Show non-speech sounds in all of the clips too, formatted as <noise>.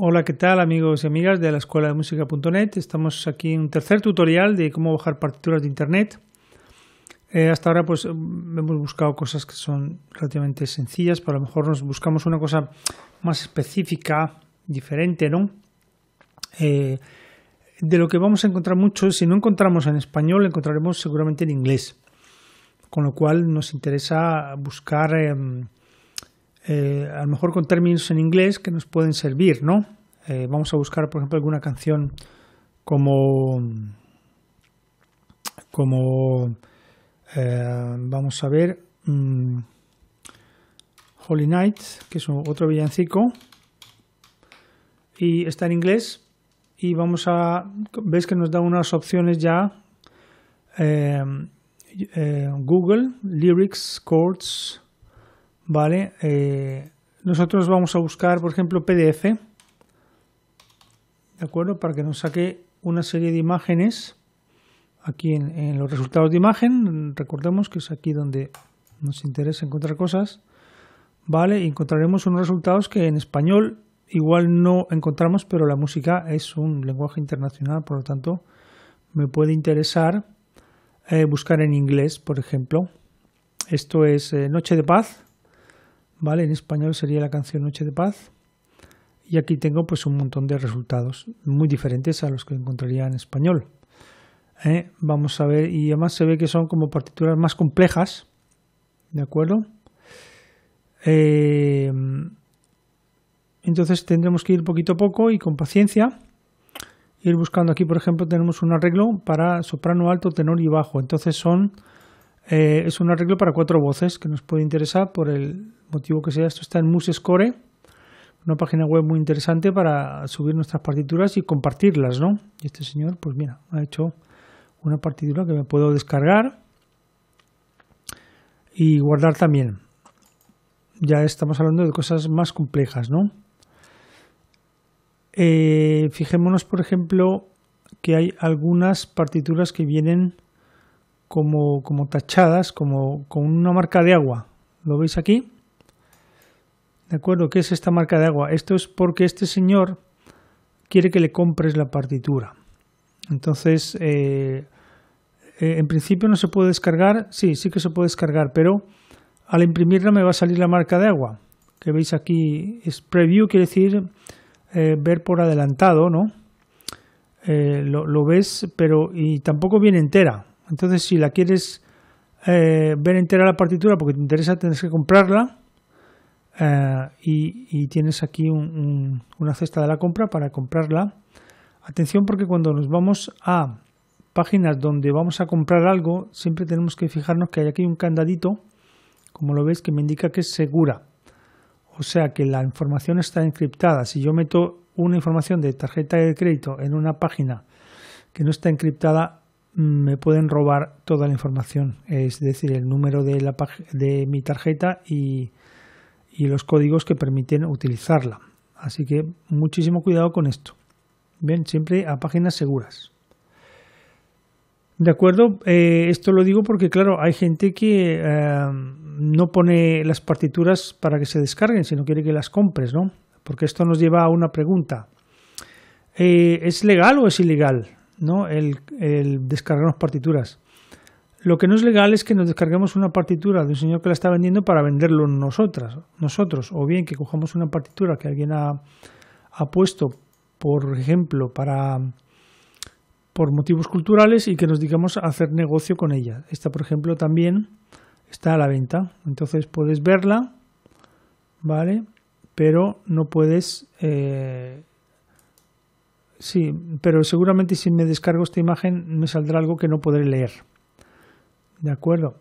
Hola, ¿qué tal amigos y amigas de la escuela de música.net? Estamos aquí en un tercer tutorial de cómo bajar partituras de internet. Eh, hasta ahora pues mm, hemos buscado cosas que son relativamente sencillas, pero a lo mejor nos buscamos una cosa más específica, diferente, ¿no? Eh, de lo que vamos a encontrar mucho, si no encontramos en español, encontraremos seguramente en inglés. Con lo cual nos interesa buscar em, eh, a lo mejor con términos en inglés que nos pueden servir, ¿no? Eh, vamos a buscar, por ejemplo, alguna canción como, como, eh, vamos a ver, mm, Holy Night, que es otro villancico, y está en inglés, y vamos a, ves que nos da unas opciones ya, Google, lyrics, chords, Vale, eh, nosotros vamos a buscar, por ejemplo, PDF, ¿de acuerdo? Para que nos saque una serie de imágenes aquí en, los resultados de imagen. Recordemos que es aquí donde nos interesa encontrar cosas, ¿vale? encontraremos unos resultados que en español igual no encontramos, pero la música es un lenguaje internacional, por lo tanto me puede interesar eh, buscar en inglés, por ejemplo. Esto es eh, Noche de Paz, ¿vale? En español sería la canción Noche de Paz. Y aquí tengo pues un montón de resultados muy diferentes a los que encontraría en español. ¿eh? Vamos a ver, y además se ve que son como partituras más complejas, ¿de acuerdo? Eh, entonces tendremos que ir poquito a poco y con paciencia. Ir buscando aquí, por ejemplo, tenemos un arreglo para soprano alto, tenor y bajo. Entonces son eh, es un arreglo para cuatro voces que nos puede interesar por el, motivo que sea, esto está en MuseScore, una página web muy interesante para subir nuestras partituras y compartirlas, ¿no? Y este señor, pues mira, ha hecho una partitura que me puedo descargar y guardar también. Ya estamos hablando de cosas más complejas, ¿no? Eh, fijémonos, por ejemplo, que hay algunas partituras que vienen como, como tachadas, como con una marca de agua. ¿Lo veis aquí? ¿De acuerdo? ¿Qué es esta marca de agua? Esto es porque este señor quiere que le compres la partitura. Entonces, eh, eh, en principio no se puede descargar. Sí, sí que se puede descargar, pero al imprimirla me va a salir la marca de agua. Que veis aquí es preview, quiere decir eh, ver por adelantado, ¿no? lo, ves, pero y tampoco viene entera. Entonces, si la quieres ver entera la partitura porque te interesa, tienes que comprarla eh, y, tienes aquí una cesta de la compra para comprarla. Atención porque cuando nos vamos a páginas donde vamos a comprar algo, siempre tenemos que fijarnos que hay aquí un candadito, como lo veis, que me indica que es segura. O sea que la información está encriptada. Si yo meto una información de tarjeta de crédito en una página que no está encriptada, me pueden robar toda la información, es decir, el número de, la, de mi tarjeta y y los códigos que permiten utilizarla. Así que muchísimo cuidado con esto. Bien, siempre a páginas seguras. De acuerdo, eh, esto lo digo porque claro, hay gente que eh, no pone las partituras para que se descarguen, sino quiere que las compres, ¿no? Porque esto nos lleva a una pregunta. Eh, ¿Es legal o es ilegal ¿no? el, el descargarnos partituras? Lo que no es legal es que nos descarguemos una partitura de un señor que la está vendiendo para venderlo nosotras, nosotros, o bien que cojamos una partitura que alguien ha, puesto, por ejemplo, para por motivos culturales y que nos digamos hacer negocio con ella. Esta, por ejemplo, también está a la venta. Entonces puedes verla, ¿vale? Pero no puedes... Eh, sí, pero seguramente si me descargo esta imagen me saldrá algo que no podré leer. ¿De acuerdo?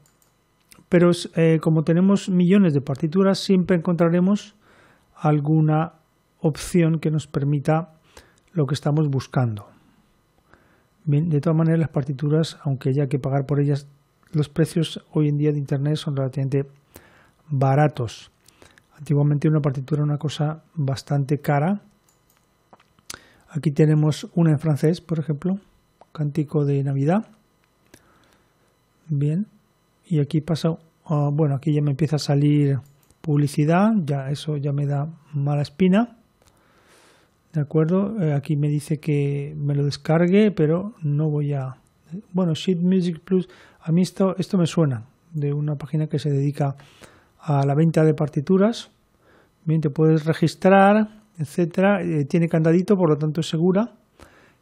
Pero eh, como tenemos millones de partituras, siempre encontraremos alguna opción que nos permita lo que estamos buscando. de todas maneras, las partituras, aunque haya que pagar por ellas, los precios hoy en día de Internet son relativamente baratos. Antiguamente una partitura era una cosa bastante cara. Aquí tenemos una en francés, por ejemplo, Cántico de Navidad. Bien. Y aquí pasa, bueno, aquí ya me empieza a salir publicidad, ya eso ya me da mala espina. ¿De acuerdo? Eh, aquí me dice que me lo descargue, pero no voy a... Bueno, Sheet Music Plus, a mí esto, me suena de una página que se dedica a la venta de partituras. Bien, te puedes registrar, etcétera. Eh, tiene candadito, por lo tanto es segura.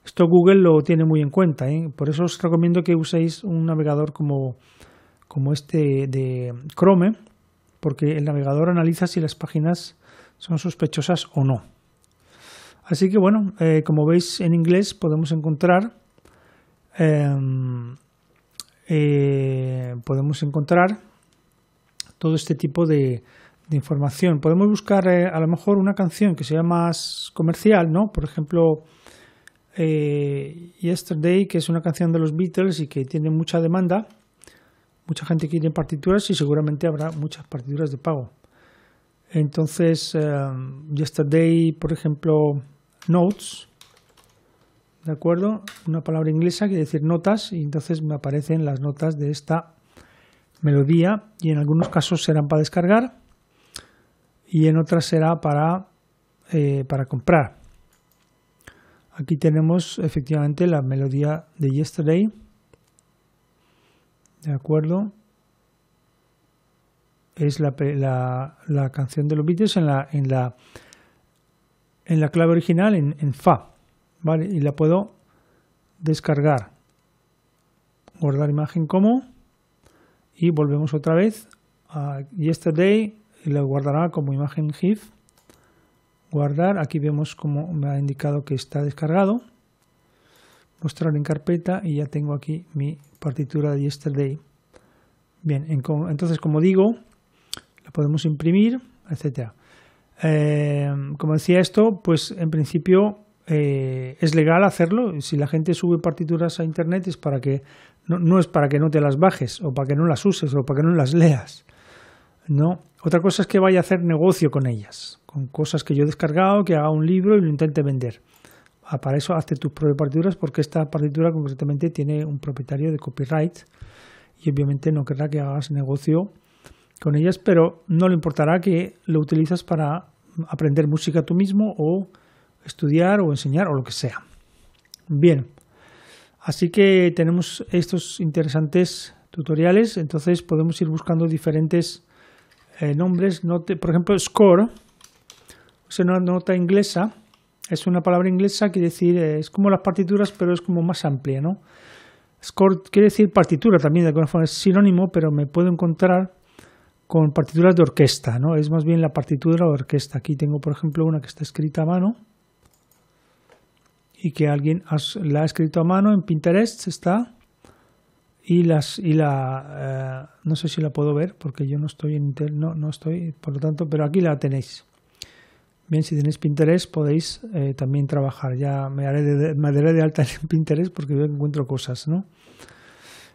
Esto Google lo tiene muy en cuenta, ¿eh? por eso os recomiendo que uséis un navegador como, como este de Chrome, porque el navegador analiza si las páginas son sospechosas o no. Así que bueno, eh, como veis en inglés podemos encontrar em, eh, podemos encontrar todo este tipo de, de información. Podemos buscar a lo mejor una canción que sea más comercial, ¿no? Por ejemplo, eh, Yesterday, que es una canción de los Beatles y que tiene mucha demanda. Mucha gente quiere partituras y seguramente habrá muchas partituras de pago. Entonces, eh, Yesterday, por ejemplo, Notes, ¿de acuerdo? Una palabra inglesa quiere decir notas y entonces me aparecen las notas de esta melodía y en algunos casos serán para descargar y en otras será para, eh, para comprar. Aquí tenemos efectivamente la melodía de Yesterday. ¿De acuerdo? Es la, canción de los Beatles en la, en la, en la clave original en, en Fa. ¿Vale? Y la puedo descargar. Guardar imagen como. Y volvemos otra vez a Yesterday. Y la guardará como imagen GIF guardar, aquí vemos como me ha indicado que está descargado, mostrar en carpeta y ya tengo aquí mi partitura de yesterday. Bien, entonces como digo, la podemos imprimir, etcétera. Eh, como decía esto, pues en principio eh, es legal hacerlo. Si la gente sube partituras a internet es para que no, no, es para que no te las bajes o para que no las uses o para que no las leas. No. Otra cosa es que vaya a hacer negocio con ellas con cosas que yo he descargado, que haga un libro y lo intente vender. Ah, para eso hazte tus propias partituras porque esta partitura concretamente tiene un propietario de copyright y obviamente no querrá que hagas negocio con ellas, pero no le importará que lo utilizas para aprender música tú mismo o estudiar o enseñar o lo que sea. Bien, así que tenemos estos interesantes tutoriales, entonces podemos ir buscando diferentes eh, nombres, por ejemplo, Score se nota inglesa, es una palabra inglesa, quiere decir, es como las partituras, pero es como más amplia, ¿no? Score quiere decir partitura también, de alguna forma es sinónimo, pero me puedo encontrar con partituras de orquesta, ¿no? Es más bien la partitura de orquesta. Aquí tengo, por ejemplo, una que está escrita a mano y que alguien la ha escrito a mano en Pinterest, está. Y, las, y la... Eh, no sé si la puedo ver porque yo no estoy en... internet no, no estoy, por lo tanto, pero aquí la tenéis. Bien, si tenéis Pinterest podéis eh, también trabajar. Ya me haré de, daré de alta en <laughs> Pinterest porque yo encuentro cosas, ¿no?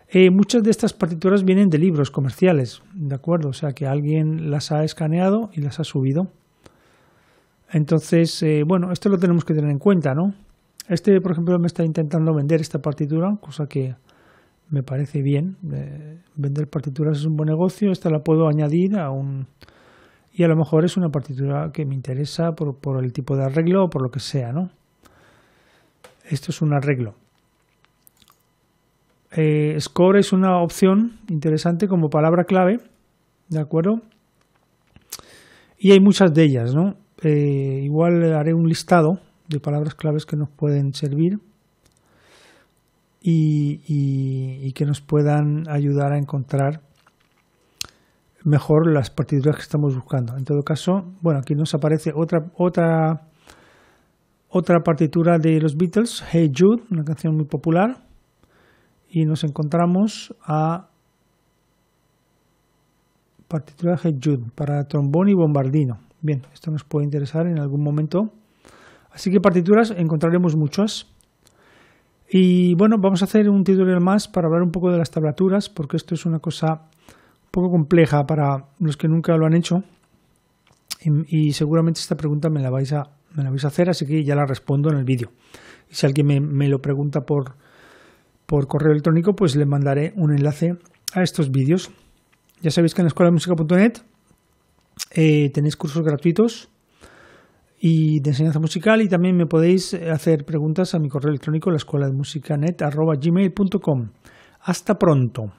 Eh, muchas de estas partituras vienen de libros comerciales, ¿de acuerdo? O sea que alguien las ha escaneado y las ha subido. Entonces, eh, bueno, esto lo tenemos que tener en cuenta, ¿no? Este, por ejemplo, me está intentando vender esta partitura, cosa que me parece bien. vender partituras es un buen negocio. Esta la puedo añadir a un, y a lo mejor es una partitura que me interesa por, el tipo de arreglo o por lo que sea, ¿no? Esto es un arreglo. Eh, score es una opción interesante como palabra clave, ¿de acuerdo? Y hay muchas de ellas, ¿no? Eh, igual haré un listado de palabras claves que nos pueden servir y que nos puedan ayudar a encontrar mejor las partituras que estamos buscando. En todo caso, bueno, aquí nos aparece otra, otra, otra partitura de los Beatles, Hey Jude, una canción muy popular, y nos encontramos a partitura Hey Jude para trombón y bombardino. Bien, esto nos puede interesar en algún momento. Así que partituras encontraremos muchas. Y bueno, vamos a hacer un tutorial más para hablar un poco de las tablaturas, porque esto es una cosa poco compleja para los que nunca lo han hecho y, seguramente esta pregunta me la, vais a, me la vais a hacer, así que ya la respondo en el vídeo. si alguien me, me, lo pregunta por, por correo electrónico, pues le mandaré un enlace a estos vídeos. Ya sabéis que en la escuela de eh, tenéis cursos gratuitos y de enseñanza musical y también me podéis hacer preguntas a mi correo electrónico la escuela de com Hasta pronto.